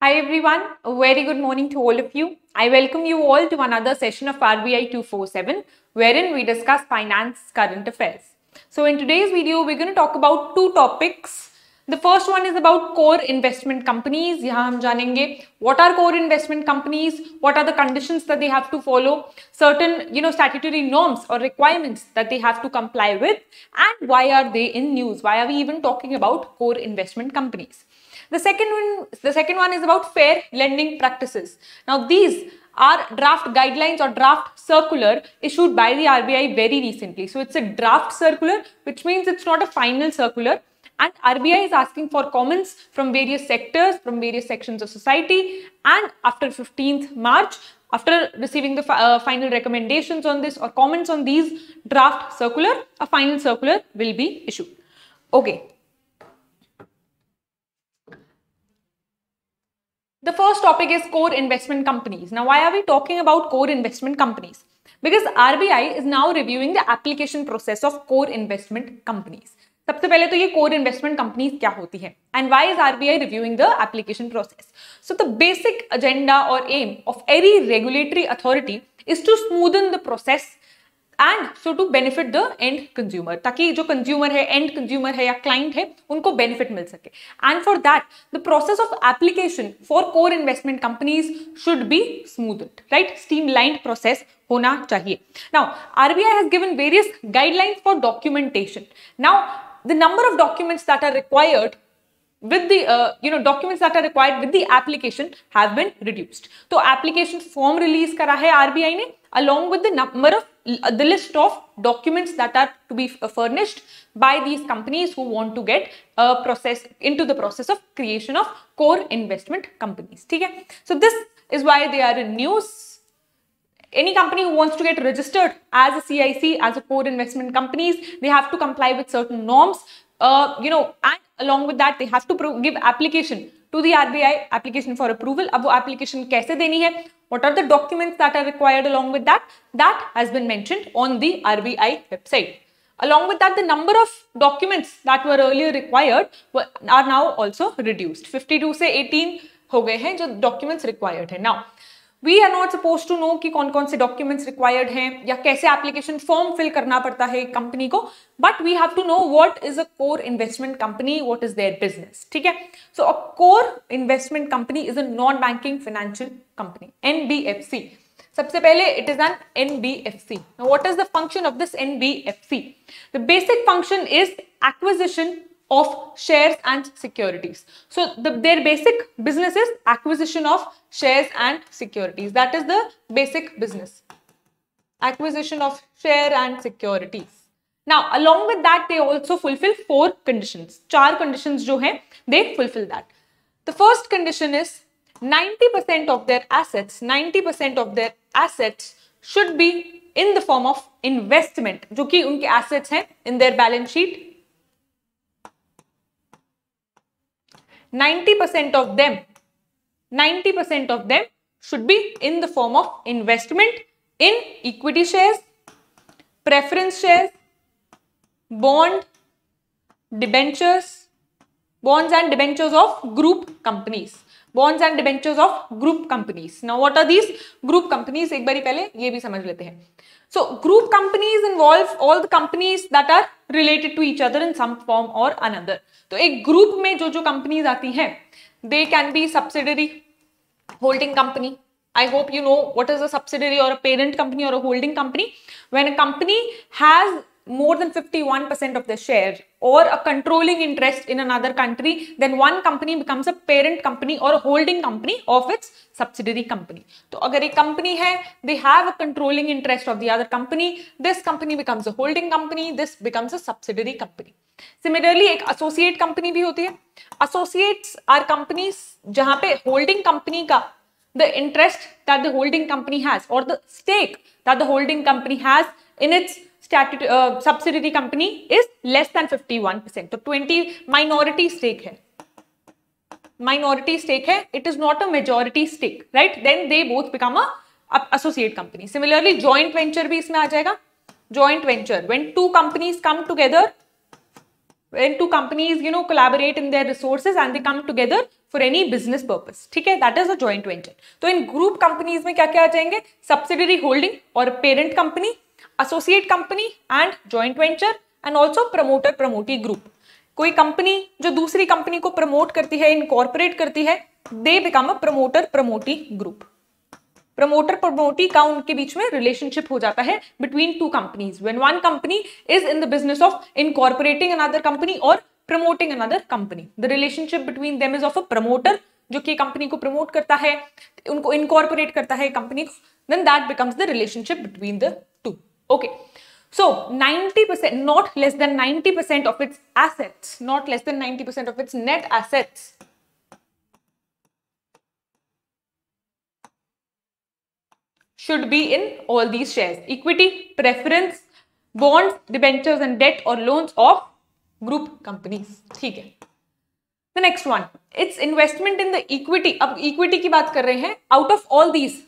Hi everyone, a very good morning to all of you. I welcome you all to another session of RBI 247 wherein we discuss finance current affairs. So in today's video, we're going to talk about two topics. The first one is about core investment companies. Here we will what are core investment companies, what are the conditions that they have to follow, certain you know statutory norms or requirements that they have to comply with and why are they in news, why are we even talking about core investment companies. The second one, the second one is about fair lending practices. Now these are draft guidelines or draft circular issued by the RBI very recently. So it's a draft circular, which means it's not a final circular. And RBI is asking for comments from various sectors, from various sections of society. And after 15th March, after receiving the uh, final recommendations on this or comments on these draft circular, a final circular will be issued. Okay, The first topic is core investment companies. Now, why are we talking about core investment companies? Because RBI is now reviewing the application process of core investment companies. सबसे पहले तो ये core investment companies क्या होती है and why is RBI reviewing the application process so the basic agenda और aim of any regulatory authority is to smoothen and so to benefit the end consumer ताकि जो कंज्यूमर है and consumer है या client है उनको benefit मिल सके and for that the process of application for core investment companies should be smooth right streamlined process होना चाहिए now RBI has given various guidelines for documentation now the number of documents that are required with the uh, you know documents that are required with the application have been reduced तो application form release करा है RBI ने along with the number of the list of documents that are to be furnished by these companies who want to get a process into the process of creation of core investment companies okay so this is why they are in news any company who wants to get registered as a CIC, as a core investment companies, they have to comply with certain norms. Uh, you know, and along with that, they have to give application to the RBI application for approval. अब वो application कैसे देनी है what are the documents that are required along with that? That has been mentioned on the RBI website. Along with that, the number of documents that were earlier required were, are now also reduced. 50 to say 18 हो गए हैं जो documents required है now. We are not suppose to know कि कौन कौन से documents required हैं या कैसे एप्लीकेशन फॉर्म फिल करना पड़ता है कंपनी को but we have to know what is a core investment company what is their business ठीक है so a core investment company is a non banking financial company N B F C सबसे पहले it is an N B F C what is the function of this N B F C the basic function is acquisition of shares and securities. So the, their basic business is acquisition of shares and securities. That is the basic business. Acquisition of share and securities. Now, along with that, they also fulfill four conditions. Char conditions jo hai, they fulfill that. The first condition is 90% of their assets, 90% of their assets should be in the form of investment, जो कि उनके assets हैं in their balance sheet 90% of them, 90% of them should be in the form of investment in equity shares, preference shares, bond, debentures, bonds and debentures of group companies. Bonds and debentures of group companies. Now, what are these group companies? एक बार पहले ये भी समझ लेते हैं So group companies involve all the companies that are related to each other in some form or another. तो ek group mein jo jo companies aati hain they can be subsidiary holding company I hope you know what is a subsidiary or a parent company or a holding company. When a company has more than 51% of the share or a controlling interest in another country, then one company becomes a parent company or a holding company of its subsidiary company. so, अगर एक company hai they have a controlling interest of the other company. This company becomes a holding company. This becomes a subsidiary company. Similarly, ek associate company bhi hoti hai Associates are companies jahan pe holding company ka the interest that the holding company has or the stake that the holding company has in its statute subsidiary company is less than 51 percent तो 20 minority stake है minority stake hai it is not a majority stake right then they both become a, a associate company similarly joint venture bhi isme aa jayega joint venture when two companies come together when two companies you know collaborate in their resources and they come together for any business purpose theek hai that is a joint venture to in group companies mein kya kya aa jayenge subsidiary holding or parent company associate company and joint venture and also promoter promotee group कोई company जो दूसरी company को promote करती है incorporate करती है they become a promoter promotee group promoter promotee का उनके बीच में रिलेशनशिप हो जाता है between two companies when one company is in the business of incorporating another company और promoting another company the relationship between them is of a promoter जो कि कंपनी को प्रमोट करता है उनको इनकॉर्पोरेट करता है कंपनी को then that becomes the relationship between the two Okay. So 90%, not less than 90% of its assets, not less than 90% of its net assets. should be in all these shares. Equity, preference, bonds, debentures and debt or loans of group companies. theek hai The next one, it's investment in the equity. ab equity ki baat kar rahe hain Out of all these,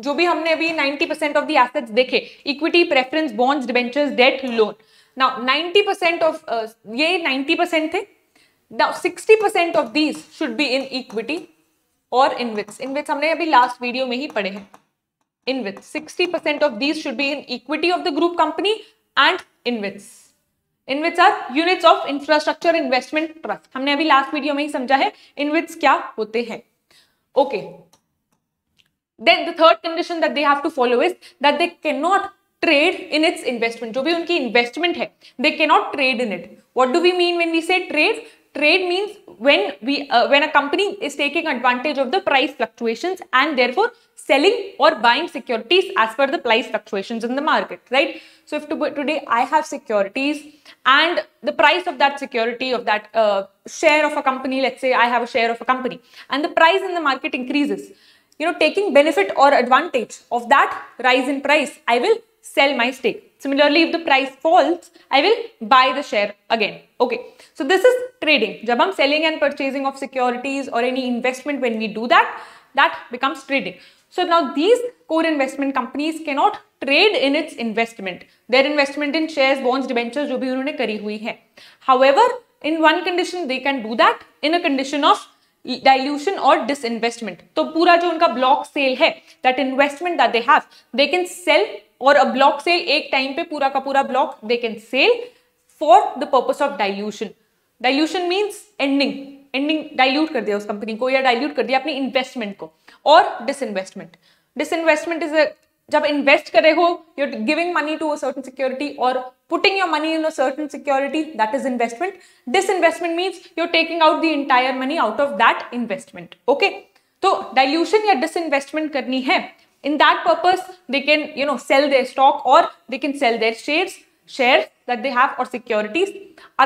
जो भी हमने अभी 90% of the assets देखे equity preference bonds debentures debt loan now 90% of ये 90% थे now 60% of these should be in equity और InvITs InvITs हमने अभी लास्ट वीडियो में ही पढ़े हैं InvITs 60% of these should be in equity of the group company and InvITs InvITs are units of infrastructure investment trust हमने अभी last video में ही समझा है इनविट्स क्या होते हैं okay okay. Then the third condition that they have to follow is that they cannot trade in its investment. So जो भी investment. इन्वेस्टमेंट है they can not trade in it what do we mean when we say trade means when we uh, when a company is taking advantage of the price fluctuations and therefore selling or buying securities as per the price fluctuations in the market right so if to, today i have securities and the price of that security of that uh, share of a company let's say i have a share of a company and the price in the market increases you know, taking benefit or advantage of that rise in price, I will sell my stake. Similarly, if the price falls, I will buy the share again. Okay, so this is trading. I'm selling and purchasing of securities or any investment when we do that, that becomes trading. So now these core investment companies cannot trade in its investment. Their investment in shares, bonds, debentures, whatever they have done. However, in one condition they can do that in a condition of dilution और disinvestment तो पूरा जो उनका block sale है that investment that they have they can sell और a block sale एक time पे पूरा का पूरा block they can sell for the purpose of dilution dilution means ending ending dilute कर दिया उस कंपनी को या डायल्यूट कर दिया अपनी इन्वेस्टमेंट को और disinvestment disinvestment is a जब इन्वेस्ट करे you're giving money to a certain security or putting your money in a certain security that is investment disinvestment means you're taking out the entire money out of that investment okay so dilution ya disinvestment karni hai in that purpose they can you know sell their stock or they can sell their shares shares that they have or securities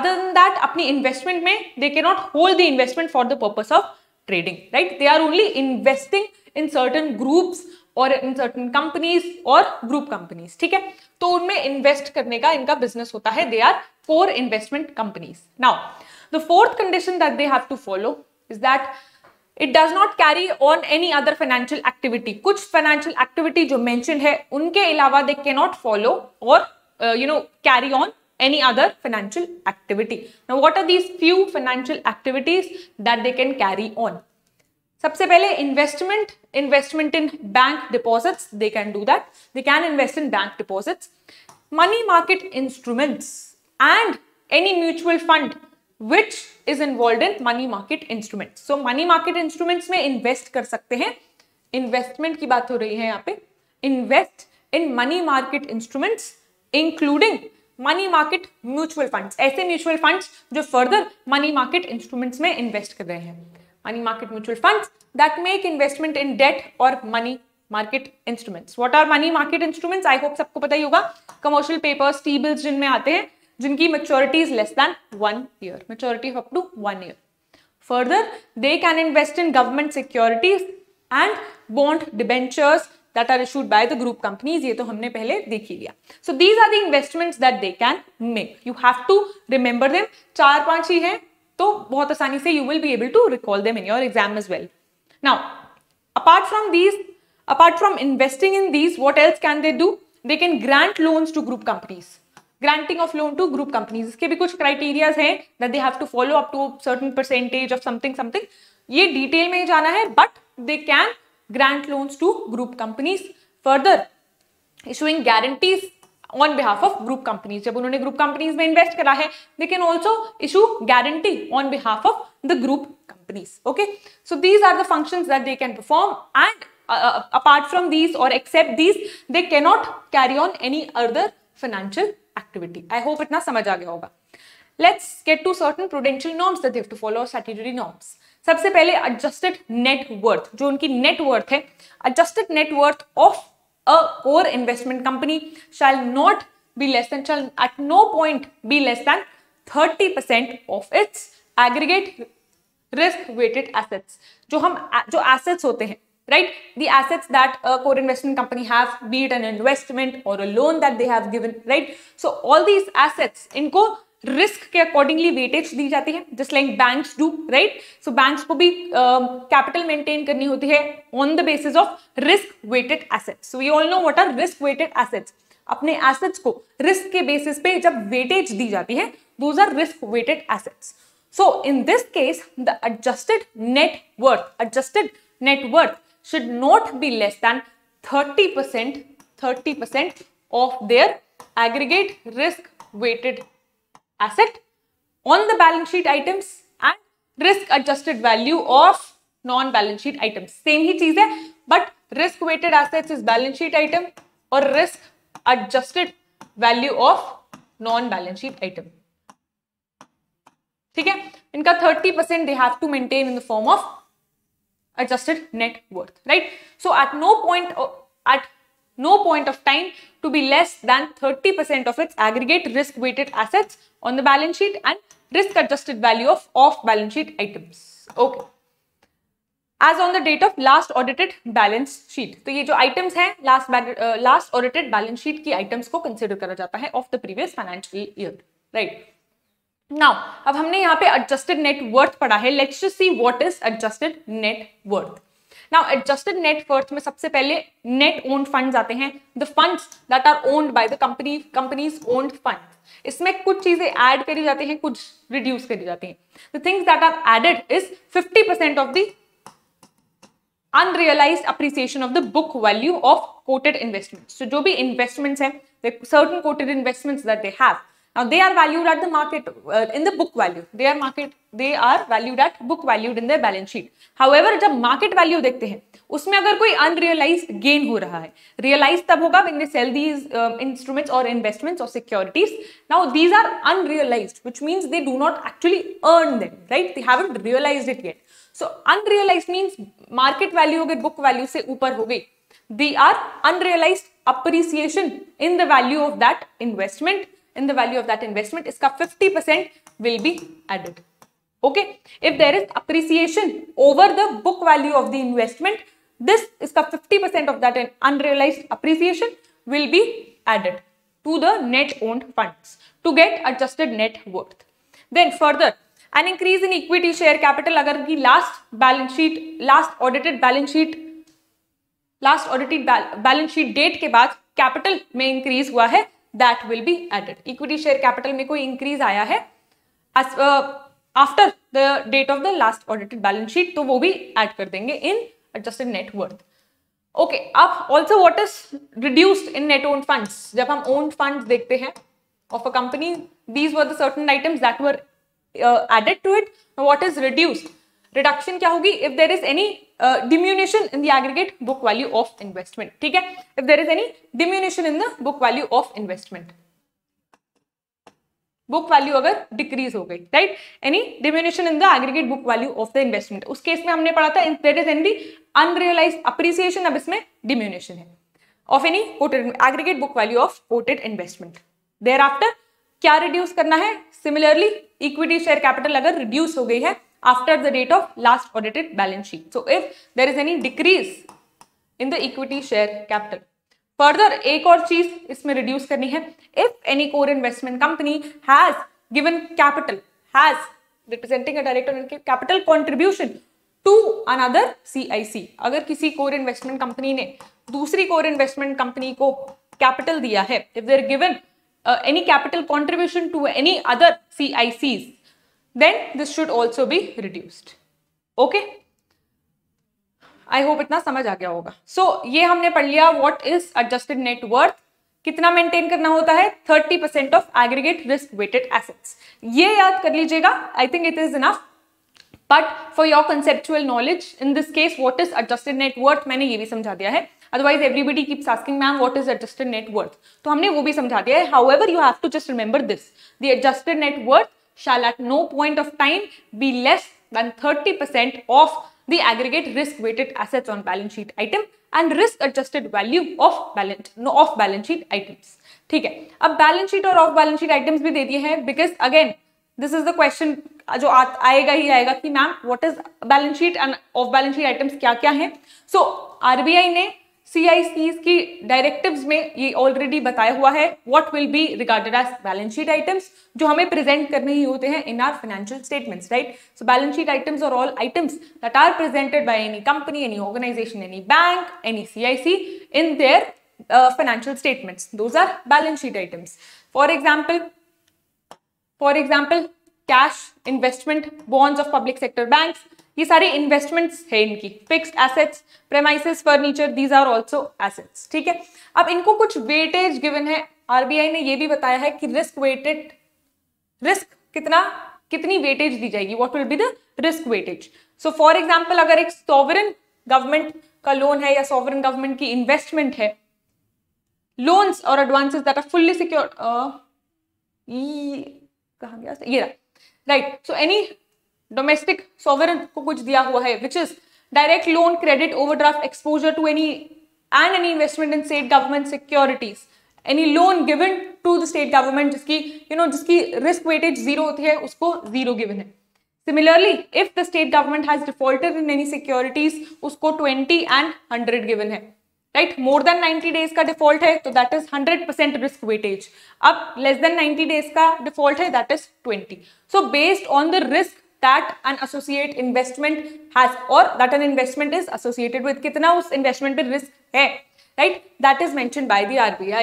other than that apni investment mein they cannot hold the investment for the purpose of trading right they are only investing in certain groups और in certain companies और group companies ठीक है तो उनमें invest करने का इनका business होता है they are four investment companies now the fourth condition that they have to follow is that it does not carry on any other financial activity कुछ फाइनेंशियल एक्टिविटी जो मैंशन है उनके अलावा दे के नॉट फॉलो और you know carry on any other financial activity now what are these few financial activities that they can carry on सबसे पहले investment investment in bank deposits they can do that they can invest in bank deposits money market instruments and any mutual fund which is involve in money market instrument so money market instruments में invest कर सकते हैं investment की बात हो रही है यहाँ पे invest in money market instruments including money market mutual funds ऐसे म्यूचुअल फंड्स जो फर्दर मनी मार्केट इंस्ट्रूमेंट्स में इन्वेस्ट कर रहे हैं money market mutual funds that make investment in debt or money market instruments what are money market instruments I hope सबको पता ही होगा कमर्शियल पेपर्स टीबल्स जिनमें आते हैं जिनकी maturity is less than one year maturity up to one year further they can invest in government securities and bond debentures that are issued by the group companies ये तो हमने पहले देख ही लिया so these are the investments that they can make you have to remember them चार पांच ही हैं तो बहुत आसानी से you will be able to recall them in your exam is well now apart from these apart from investing in these what else can they do they can grant loans to group companies granting of loan to group companies इसके भी कुछ criterias हैं that they have to follow up to certain percentage of something something ये detail में ही जाना है but they can grant loans to group companies further issuing guarantees on behalf of group companies जब उन्होंने ग्रुप कंपनीज में invest करा है they can also issue guarantee on behalf of the group companies okay so these are the functions that they can perform and uh, apart from these or except these they cannot carry on any other financial activity i hope itna samajh aa gaya hoga let's get to certain prudential norms that they have to follow statutory norms सबसे पहले adjusted net worth जो उनकी net worth है adjusted net worth of a core investment company shall not be less than shall at no point be less than 30% of its aggregate risk weighted assets jo hum jo assets hote hain right the assets that a core investment company have be it an investment or a loan that they have given right so all these assets inko risk के accordingly weightage दी जाती है just like banks do right so banks को भी capital uh, maintain करनी होती है on the basis of risk weighted assets so we all know what are risk weighted assets अपने एसेट्स को रिस्क के बेसिस पे जब वेटेज दी जाती है those are risk weighted assets so in this case the adjusted net worth, adjusted net worth should not be less than 30%, 30% of their aggregate risk weighted asset on the balance sheet items and risk adjusted value of non balance sheet items. Same hi चीज hai but risk weighted assets is balance sheet item or risk adjusted value of non balance sheet item. ठीक है इनका 30 percent they have to maintain in the form of adjusted net worth right so at no point uh, at no point of time to be less than 30% of its aggregate risk-weighted assets on the balance sheet and risk-adjusted value of off-balance sheet items. Okay. As on the date of last audited balance sheet तो ये जो items हैं last last audited balance sheet की items को consider करा जाता है of the previous financial year right now अब हमने यहाँ पे एडजस्टेड नेट वर्थ पढ़ा है let's see what is adjusted net worth now adjusted net worth में सबसे पहले नेट ओन्ड फंड आते हैं the funds that are owned by the company companies owned fund इसमें कुछ चीजें ऐड करी जाती हैं कुछ रिड्यूस करी जाती हैं the things that are added is 50% of the unrealise appreciation of the book value of quoted investments जो भी इन्वेस्टमेंट्स हैं certain quoted investments that they have Now they are valued at the market uh, in the book value. They are market they are valued at book valued in their balance sheet. However जब market value देखते हैं उसमें अगर कोई unrealized gain हो रहा है realized तब होगा when they sell these uh, instruments or investments or securities. Now these are unrealized which means they do not actually earn them right. They haven't realized it yet. So unrealized means market value हो book value से ऊपर हो गई. They are unrealized appreciation in the value of that investment in the value of that investment iska 50% will be added okay if there is appreciation over the book value of the investment this iska 50% of that unrealized appreciation will be added to the net owned funds to get adjusted net worth then further an increase in equity share capital agar ki last balance sheet last audited balance sheet last audited balance sheet date ke baad capital mein increase hua hai that will be added equity share capital में कोई increase आया है after the date of the last audited balance sheet तो वो भी add कर देंगे in adjusted net worth okay अब also what is reduced in net own fund जब हम ओन फंड देखते हैं of a company these were thirteen items that were added to it what is reduced reduction क्या होगी if there is any diminution in the aggregate book value of investment ठीक है if there is any diminution in the book value of investment book value अगर decrease हो गई right any diminution in the aggregate book value of the investment उस case में हमने पढ़ा था there is any unrealised appreciation अब इसमें डिम्यूनेशन है of any quoted aggregate book value of quoted investment there after क्या रिड्यूस करना है सिमिलरली इक्विटी शेयर कैपिटल अगर रिड्यूस हो गई है after the date of last audited balance sheet. So if there is any decrease in the equity share capital. Further, एक और चीज इसमें reduce करनी है If any core investment company has given capital, has representing a direct and capital contribution to another CIC. अगर किसी core investment company ने दूसरी core investment company को capital दिया है if they are given uh, any capital contribution to any other CICs, then this should also be reduced okay I hope इतना समझ आ गया होगा सो so, ये हमने पढ़ लिया वॉट इज एडजस्टेड नेटवर्थ कितना मेंटेन करना होता है 30% percent of aggregate risk weighted assets ये याद कर लीजिएगा I think it is enough but for your conceptual knowledge in this case what is adjusted net worth मैंने ये भी समझा दिया है otherwise everybody keeps asking ma'am what is adjusted net worth तो हमने वो भी समझा दिया है however you have to just remember this the adjusted net worth shall at no point of time be less than 30% of the aggregate risk weighted assets on balance sheet item and risk adjusted value of balance off balance sheet items ठीक है अब balance sheet और off balance sheet items भी दे दिए हैं because again this is the question जो आ, आएगा ही आएगा कि ma'am what is balance sheet and off balance sheet items क्या क्या है सो so, आरबीआई ने सी की डायरेक्टिव्स में ये ऑलरेडी बताया हुआ है what will be regarded as balance sheet items जो हमें प्रेजेंट करने ही होते हैं in our financial statements right so balance sheet items और all items that are presented by any company any organisation any bank any CIC in their financial statements those are balance sheet items for example for example cash investment bonds of public sector banks ये सारे investments है इनकी fixed assets premises furniture these are also assets ठीक है अब इनको कुछ weightage given है आरबीआई ने ये भी बताया है कि रिस्क वेटेड रिस्क कितना कितनी वेटेज दी जाएगी what will be the risk weightage so for example अगर एक सॉवरन गवर्नमेंट का लोन है या सॉवरन गवर्नमेंट की इन्वेस्टमेंट है लोन्स और advances that are fully secure कहा गया ये right so any domestic sovereign को कुछ दिया हुआ है which is direct loan credit overdraft exposure to any and any investment in state government securities any loan given to the state government जिसकी you you know know, जिसकी risk weightage zero होती है उसको जीरो गिवन है similarly if the state government has defaulted in any securities उसको twenty and hundred given है right more than 90 days का default है तो that is 100 percent risk weightage अब लेस देन 90 डेज का डिफॉल्ट है that is 20 so based on the risk that an associate investment has or that an investment is associated with kitna us investment pe risk hai right that is mentioned by the RBI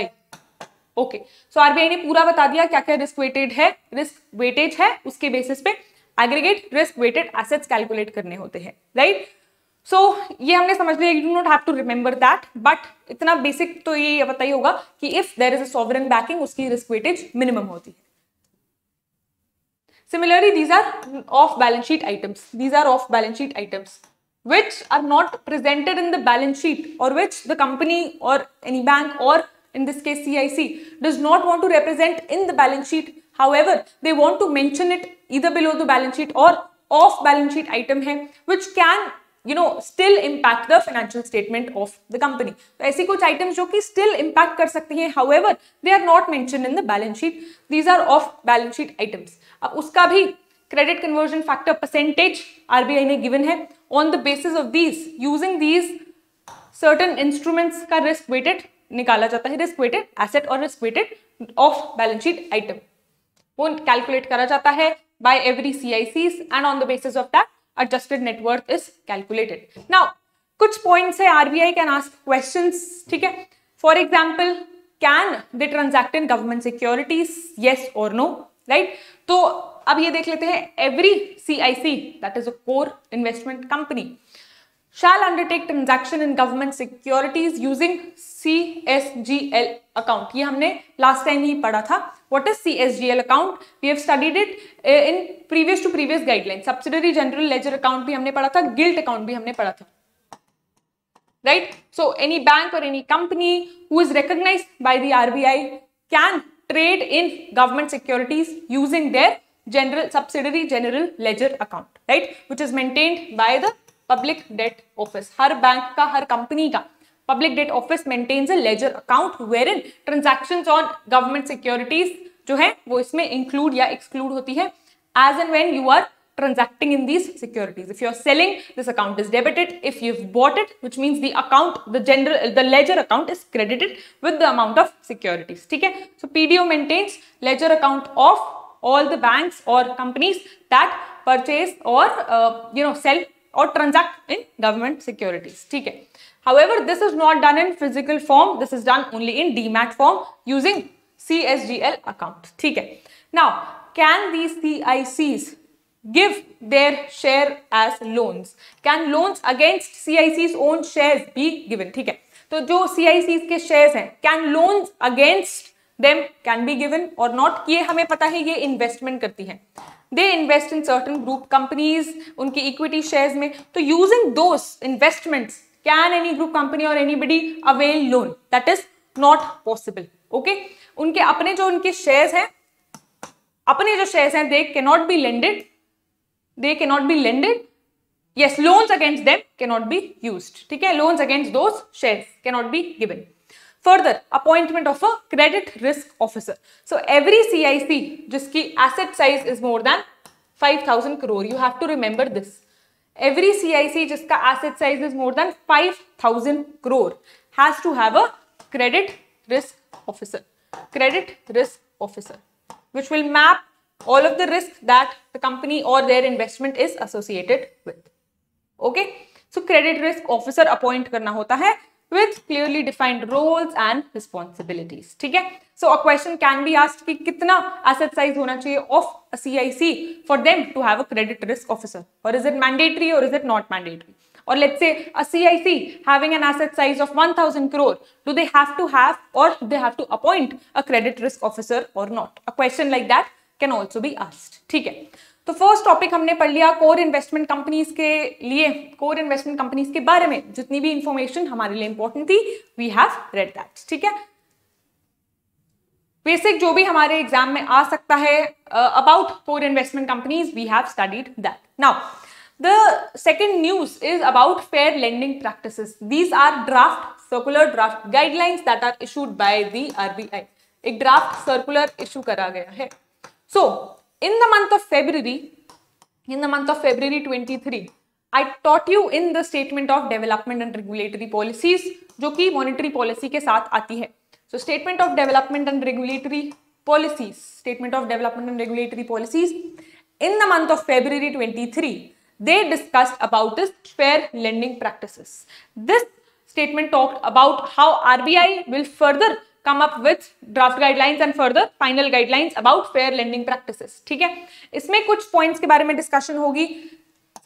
okay so RBI ne pura bata diya kya kya risk weighted hai risk weightage hai uske basis pe aggregate risk weighted assets calculate karne hote hain right so so, ये हमने समझ लिया you do not have to remember that but इतना basic तो ये पता ही होगा कि if there is a sovereign backing उसकी रिस्क वेटेज मिनिमम होती है Similarly, these are off-balance sheet items. These are off-balance sheet items which are not presented in the balance sheet or which the company or any bank or in this case CIC does not want to represent in the balance sheet. However, they want to mention it either below the balance sheet or off balance sheet item hai, which can you know still impact the financial statement of the company. So, ऐसी कुछ items जो कि still impact कर सकती हैं. However, they are not mentioned in the balance sheet. These are off balance sheet items. अब उसका भी credit conversion factor percentage RBI ने गिवन है on the basis of these using these certain instruments का risk weighted निकाला जाता है risk weighted asset और risk weighted off balance sheet item वो कैलकुलेट करा जाता है by every C I Cs and on the basis of that adjusted net is calculated now कुछ पॉइंट्स है आरबीआई कैन आस्क क्वेश्चन ठीक है for example can they transact in government securities yes और no right तो अब ये देख लेते हैं every C that is a core investment company shall undertake transaction in government securities using CSGL account ये हमने लास्ट टाइम ही पढ़ा था what is C S G L account we have studied it in previous to previous guideline subsidiary general ledger account भी हमने पढ़ा था gilt account भी हमने पढ़ा था राइट सो एनी बैंक और any company who is recognise by the R can trade in government securities using their general subsidiary general ledger account right which is maintained by the public debt office har bank ka har company ka public debt office maintains a ledger account wherein transactions on government securities जो है वो इसमें include या exclude होती है as and when you are transacting in these securities. If you're selling, this account is debited. If you've bought it, which means the account, the general, the ledger account is credited with the amount of securities. Okay? So PDO maintains ledger account of all the banks or companies that purchase or uh, you know sell or transact in government securities. Okay? However, this is not done in physical form. This is done only in DMAT form using CSGL account. Okay? Now, can these CICs give their share as loans can loans against CIC's own shares be given theek hai to jo CIC's ke shares hain can loans against them can be given or not ye hame pata hai ye investment karti hain they invest in certain group companies unki equity shares mein to using those investments can any group company or anybody avail loan that is not possible okay unke apne jo unke shares hain अपने जो shares हैं they के not be lended they cannot be lended. Yes, loans against them cannot be used. Okay? Loans against those shares cannot be given. Further, appointment of a credit risk officer. So every CIC, jiski asset size is more than 5000 crore. You have to remember this. Every CIC, jiska asset size is more than 5000 crore, has to have a credit risk officer. Credit risk officer, which will map all of the risk that the company or their investment is associated with. Okay. So credit risk officer appoint करना होता है with clearly defined roles and responsibilities. ठीक है So a question can be asked कि कितना asset size होना चाहिए of a CIC for them to have a credit risk officer or is it mandatory or is it not mandatory? Or let's say a CIC having an asset size of 1000 crore, do they have to have or do they have to appoint a credit risk officer or not? A question like that can also be asked ठीक है तो first topic हमने पढ़ लिया core investment companies के लिए core investment companies के बारे में जितनी भी इंफॉर्मेशन हमारे लिए इंपॉर्टेंट थी वी हैव रेड दैट ठीक है बेसिक जो भी हमारे एग्जाम में आ सकता है about core investment companies we have studied that now the second news is about fair lending practice these are draft circular draft guidelines that are issued by the RBI एक draft circular issue करा गया है So, in the month of February, in the month of February 23, I taught you in the statement of development and regulatory policies, which is monetary policy के साथ So, statement of development and regulatory policies, statement of development and regulatory policies, in the month of February 23, they discussed about this fair lending practices. This statement talked about how RBI will further come up with draft guidelines and further final guidelines about fair lending practices ठीक है इसमें कुछ points के बारे में discussion होगी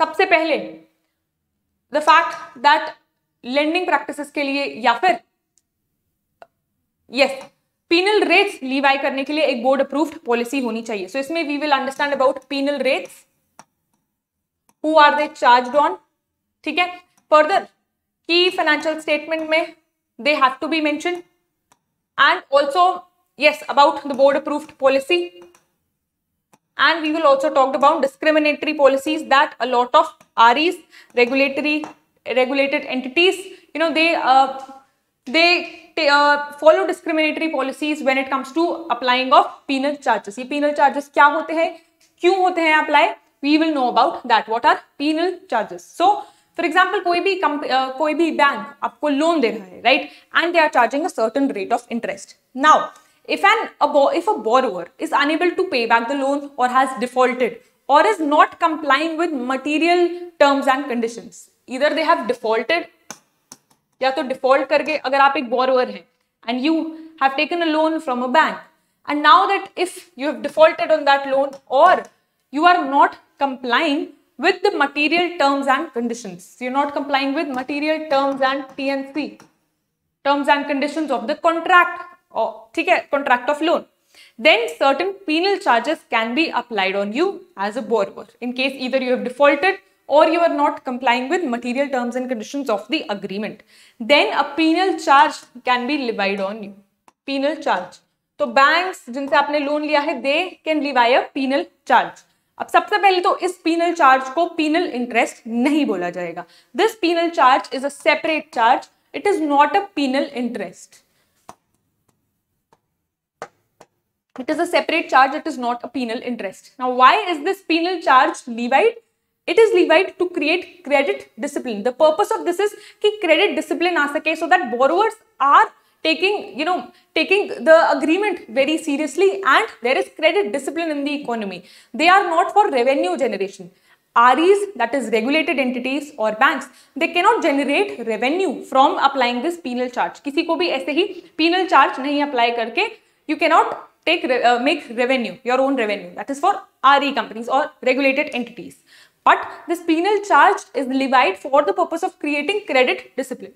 सबसे पहले the fact that lending practices के लिए या फिर yes penal rates लीवाई करने के लिए एक board approved policy होनी चाहिए so इसमें we will understand about penal rates who are they charged on ठीक है further की financial statement में they have to be mentioned and also yes about the board approved policy and we will also talk about discriminatory policies that a lot of REs regulatory regulated entities you know they uh, they uh, follow discriminatory policies when it comes to applying of penal charges ye penal charges what are they? Why are they apply we will know about that what are penal charges so for example कोई भी कोई भी bank आपको loan दे रहा है right and they are charging a certain rate of interest now if an a if a borrower is unable to pay back the loan or has defaulted or is not complying with material terms and conditions either they have defaulted या तो default करके अगर आप एक borrower हैं and you have taken a loan from a bank and now that if you have defaulted on that loan और you are not complying with the material terms and conditions. You're not complying with material terms and TNC, terms and conditions of the contract or contract of loan. Then certain penal charges can be applied on you as a borrower in case either you have defaulted or you are not complying with material terms and conditions of the agreement. Then a penal charge can be levied on you. Penal charge. So banks, जिनसे आपने loan लिया है, they can levy a penal charge. अब सबसे पहले तो इस penal charge को पीनल इंटरेस्ट नहीं बोला जाएगा this penal charge is a separate charge it is not a penal interest it is a separate charge it is not a penal interest now why is this penal charge levied it is levied to create credit discipline the purpose of this is की credit discipline आ सके so that borrowers are taking, you know, taking the agreement very seriously and there is credit discipline in the economy. They are not for revenue generation. REs, that is regulated entities or banks, they cannot generate revenue from applying this penal charge. किसी को भी ऐसे ही penal charge नहीं apply करके you cannot take uh, make revenue, your own revenue. That is for RE companies or regulated entities. But this penal charge is levied for the purpose of creating credit discipline.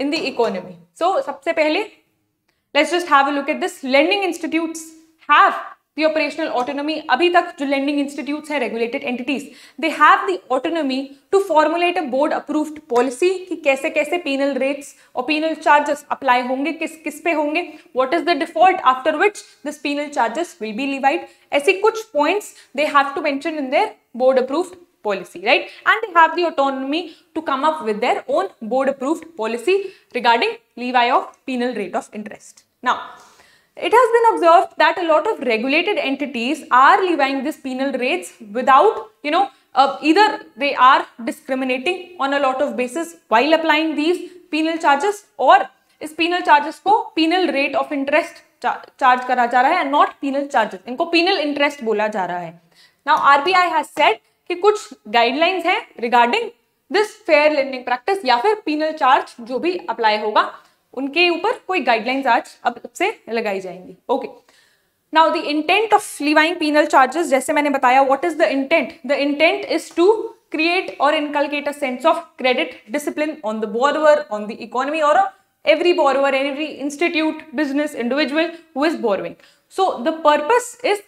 In the economy so सबसे पहले let's just have a look at this lending institutes have the operational autonomy अभी तक जो lending institutes हैं regulated entities they have the autonomy to formulate a board approved policy कि कैसे कैसे penal rates और पीनल चार्जेस अप्लाई होंगे किस किस पे होंगे what is the default after which this penal charges will be levied ऐसे कुछ points they have to mention in their board approved policy, right? And they have the autonomy to come up with their own board approved policy regarding levy of penal rate of interest. Now, it has been observed that a lot of regulated entities are levying these penal rates without, you know, uh, either they are discriminating on a lot of basis while applying these penal charges or इस penal charges को penal rate of interest charge करा जा रहा है and not penal charges इनको penal interest बोला जा रहा है नाउ आरबीआई हैज कि कुछ गाइडलाइंस हैं regarding this fair learning practice या फिर पीनल चार्ज जो भी अप्लाई होगा उनके ऊपर कोई गाइडलाइंस आज अब से लगाई जाएंगी okay now the intent of levying penal charges जैसे मैंने बताया what is the intent the intent is to create और inculcate a sense of credit discipline on the borrower on the economy और every borrower every institute business individual who is borrowing so the purpose is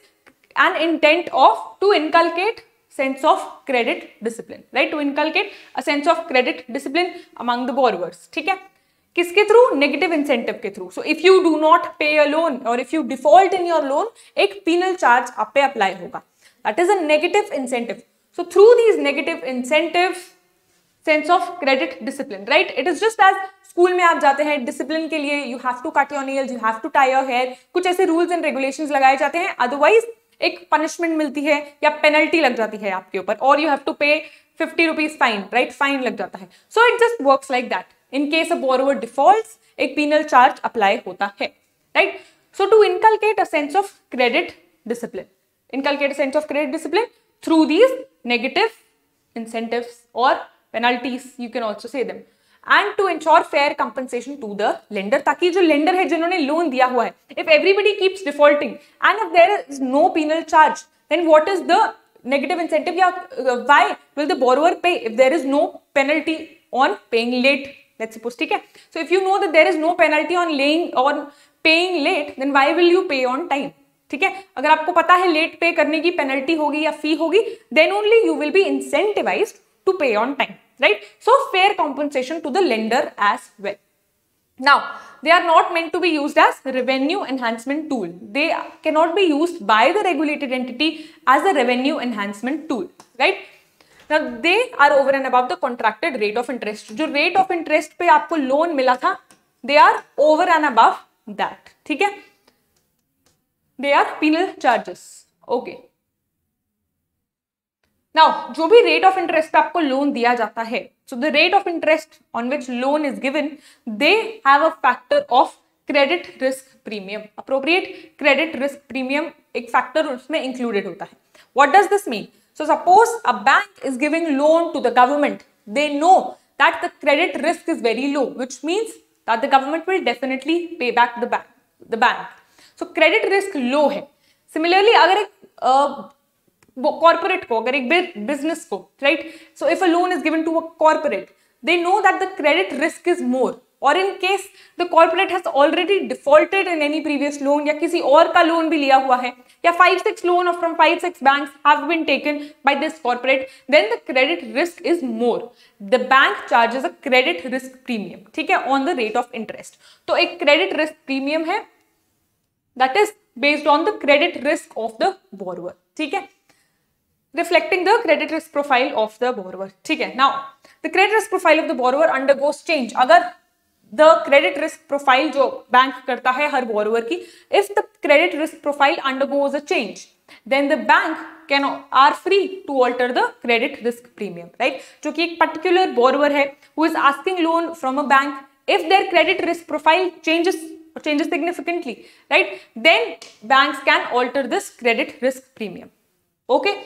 an intent of to inculcate sense of credit discipline right to inculcate a sense of credit discipline among the borrowers theek hai किसके through negative incentive के through so if you do not pay a loan और if you default in your loan एक penal charge आप पे apply होगा that is negative incentive so through these negative incentive sense of credit discipline right it is just as school में आप जाते हैं discipline के लिए you have to cut your nail you have to tie your hair कुछ ऐसे rules and regulation लगाए जाते हैं अदरवाइज एक पनिशमेंट मिलती है या पेनल्टी लग जाती है आपके ऊपर और you have to pay fifty rupees fine right fine लग जाता है so it just work like that in case a borrower default एक पीनल चार्ज अप्लाई होता है right so to inculcate a sense of credit discipline inculcate sense of credit discipline through these negative incentive और penalties you can also say them and to ensure fair compensation to the lender ताकि जो lender है जिन्होंने loan दिया हुआ है if everybody keeps defaulting and if there is no penal charge then what is the negative incentive या why will the borrower pay if there is no penalty on paying late let's suppose ठीक है so if you know that there is no penalty on laying on paying late then why will you pay on time ठीक है अगर आपको पता है late पे करने की पेनल्टी होगी या फी होगी then only you will be incentivise to pay on time right? So fair compensation to the lender as well. Now, they are not meant to be used as revenue enhancement tool. They cannot be used by the regulated entity as a revenue enhancement tool, right? Now, they are over and above the contracted rate of interest. The rate of interest पे आपको loan मिला था, they are over and above that, ठीक है? They are penal charges, okay? Now जो भी rate of interest पे आपको लोन दिया जाता है so the rate of interest on which loan is given they have a factor of credit risk premium appropriate credit risk premium एक factor उसमें included होता है what does this mean so suppose a bank is giving loan to the government they know that the credit risk is very low which means that the government will definitely pay back the bank the bank so credit risk low है. Similarly अगर एक corporate को अगर एक business को right so if a loan is given to a corporate they know that the credit risk is more और in case the corporate has already defaulted in any previous loan या किसी और का loan भी लिया हुआ है या five six loan from five six bank have been taken by this corporate then the credit risk is more the bank charges a credit risk premium ठीक है on the rate of interest तो एक credit risk premium है that is based on the credit risk of the borrower ठीक है reflecting the credit risk profile of the borrower. Okay. Now, the credit risk profile of the borrower undergoes change. Agar the credit risk profile जो bank करता है हर borrower की, if the credit risk profile undergoes a change, then the bank can are free to alter the credit risk premium, right? जो कि particular borrower है who is asking loan from a bank, if their credit risk profile changes changes significantly, right? Then banks can alter this credit risk premium. Okay.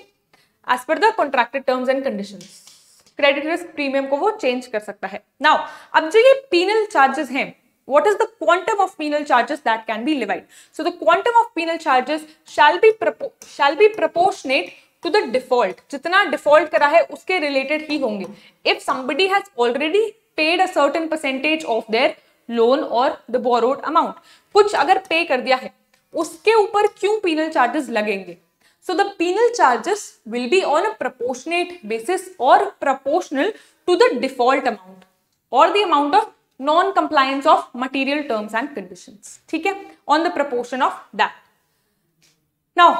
As per the contracted terms and condition credit risk premium को वो change कर सकता है now अब जो ये penal charges हैं what is the quantum of penal charges that can be levied so the quantum of penal charges shall be shall be proportionate to the default jitna default kara hai uske related hi honge if somebody has already paid a certain percentage of their loan or the borrowed amount kuch agar pay kar diya hai uske upar kyun penal charges lagenge So the penal charges will be on a proportionate basis or proportional to the default amount or the amount of non-compliance of material terms and conditions. Okay, On the proportion of that. Now,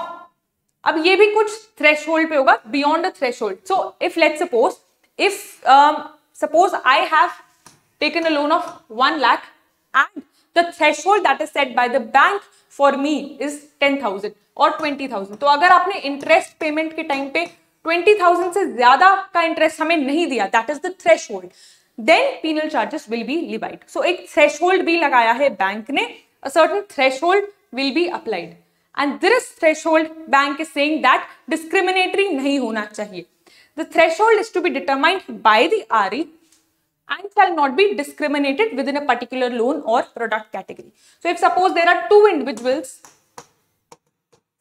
ab ये bhi kuch threshold pe होगा beyond the threshold. So if let's suppose if um, suppose I have taken a loan of one lakh and the threshold that is set by the bank for me is ten thousand और twenty thousand तो अगर आपने interest payment के time पे twenty thousand से ज्यादा का इंटरेस्ट हमें नहीं दिया that is the threshold then penal charges will be levied so एक थ्रेश होल्ड भी लगाया है बैंक ने अटन threshold will be applied and this threshold bank is saying that discriminatory नहीं होना चाहिए the thresh hold is to be determined by दर and shall not be discriminated within a particular loan or product category. So if suppose there are two individuals,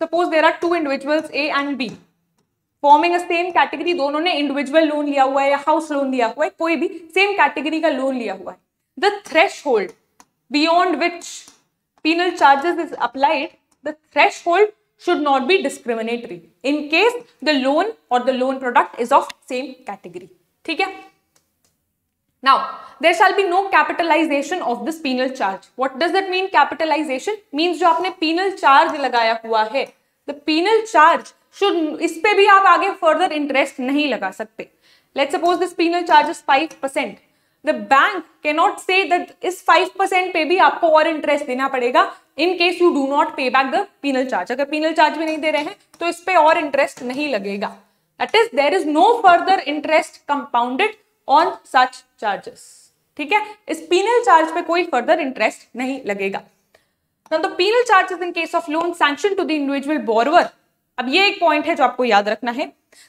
suppose there are two individuals A and B फॉर्मिंग same category. दोनों ने individual loan लिया हुआ है या house loan लिया हुआ है कोई भी same category का loan लिया हुआ है. The threshold beyond which penal charges is applied, the threshold should not be discriminatory in case the loan or the loan product is of same category. ठीक है Now, there shall be no capitalization of this penal charge. What does that mean? Capitalization means जो आपने penal charge लगाया हुआ है the penal charge should इस पे भी आप आगे further interest नहीं लगा सकते Let's suppose this penal charge is 5%. The bank cannot say that इस 5% पे भी आपको और interest देना पड़ेगा in case you do not pay back the penal charge. अगर penal charge भी नहीं दे रहे हैं तो इस पे और interest नहीं लगेगा That is, there is no further interest compounded on such charges ठीक है इस पीनल चार्ज पे कोई फर्दर इंटरेस्ट नहीं लगेगा penal charges in case of loan sanction to the individual borrower अब ये एक पॉइंट है जो आपको याद रखना है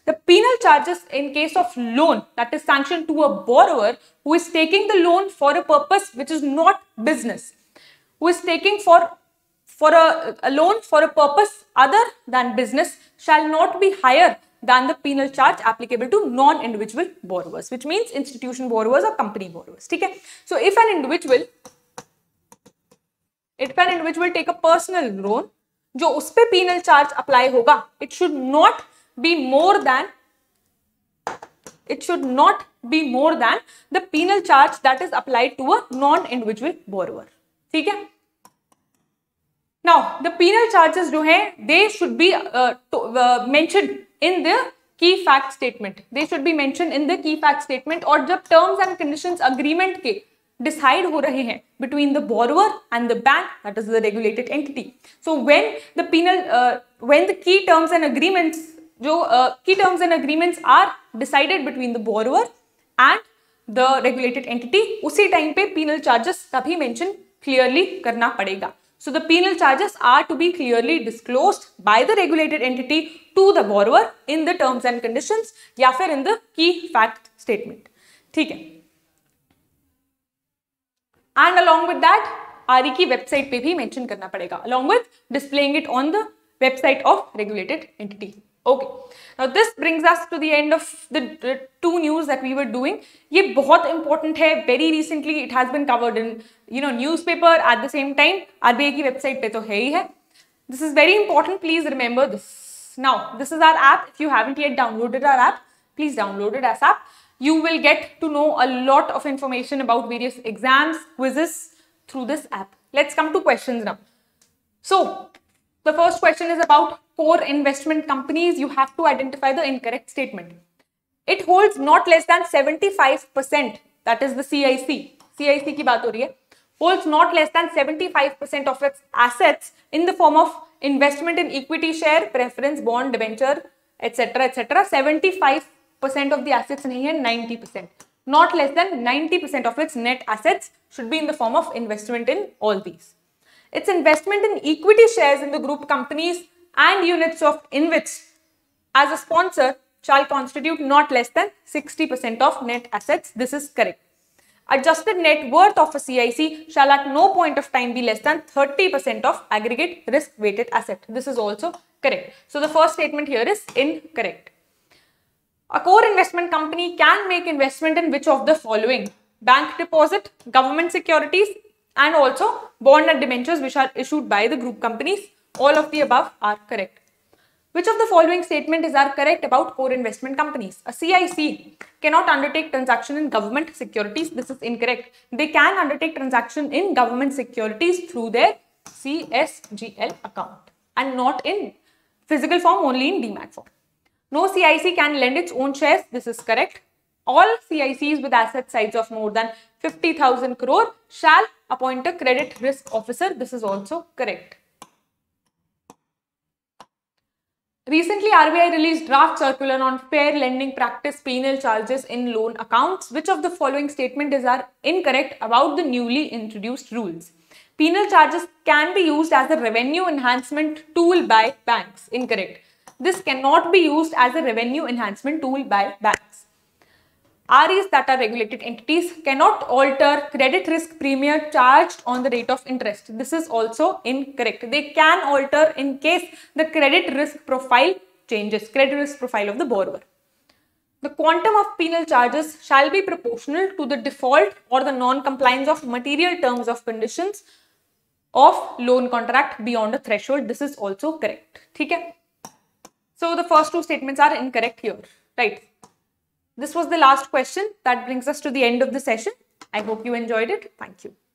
the penal charges in case of loan that is sanction to a borrower who is taking the loan for a purpose which is not business who is taking for for a loan for a purpose other than business shall not be higher than the penal charge applicable to non-individual borrowers, which means institution borrowers or company borrowers. Okay? So if an individual it can individual take a personal loan, jo us pe penal charge apply hoga it should not be more than it should not be more than the penal charge that is applied to a non-individual borrower. theek hai Now, the penal charges jo hai they should be uh, to, uh, mentioned in the key fact statement they should be mention in the key fact statement और जब terms and condition agreement के decide हो रहे हैं between the borrower and the bank that is the regulated entity so when the penal when the key terms and agreements जो key terms and agreements are decided between the borrower and the regulated entity उसी time पे penal charges का भी mention clearly करना पड़ेगा So the penal charges are to be clearly disclosed by the regulated entity to the borrower in the terms and conditions या in the key fact statement. Okay. And along with that RE website website पे भी mention करना along with displaying it on the website of regulated entity. Okay. Now this brings us to the end of the two news that we were doing. Ye bahut important hai. Very recently it has been covered in you know newspaper at the same time. RBI ki website pe to hai hi hai. This is very important. Please remember this. Now this is our app. If you haven't yet downloaded our app, please download it as app. You will get to know a lot of information about various exams, quizzes through this app. Let's come to questions now. So the first question is about core investment companies, you have to identify the incorrect statement. It holds not less than 75%, that is the CIC. CIC ki baat ho rahi hai. Holds not less than 75% of its assets in the form of investment in equity share, preference, bond, debenture, etc. etc. 75% of the assets in here, 90%. Not less than 90% of its net assets should be in the form of investment in all these. Its investment in equity shares in the group companies and units of which, as a sponsor shall constitute not less than 60% of net assets. This is correct. Adjusted net worth of a CIC shall at no point of time be less than 30% of aggregate risk-weighted asset. This is also correct. So the first statement here is incorrect. A core investment company can make investment in which of the following? Bank deposit, government securities and also bond and debentures which are issued by the group companies all of the above are correct. Which of the following statement is are correct about core investment companies? A CIC cannot undertake transaction in government securities. This is incorrect. They can undertake transaction in government securities through their CSGL account and not in physical form, only in DMAT form. No CIC can lend its own shares. This is correct. All CICs with asset size of more than 50,000 crore shall appoint a credit risk officer. This is also correct. Recently, RBI released draft circular on fair lending practice penal charges in loan accounts. Which of the following statements are incorrect about the newly introduced rules? Penal charges can be used as a revenue enhancement tool by banks. Incorrect. This cannot be used as a revenue enhancement tool by banks. REs that are regulated entities cannot alter credit risk premium charged on the rate of interest. This is also incorrect. They can alter in case the credit risk profile changes, credit risk profile of the borrower. The quantum of penal charges shall be proportional to the default or the non-compliance of material terms of conditions of loan contract beyond a threshold. This is also correct. Okay? So the first two statements are incorrect here. Right. This was the last question. That brings us to the end of the session. I hope you enjoyed it. Thank you.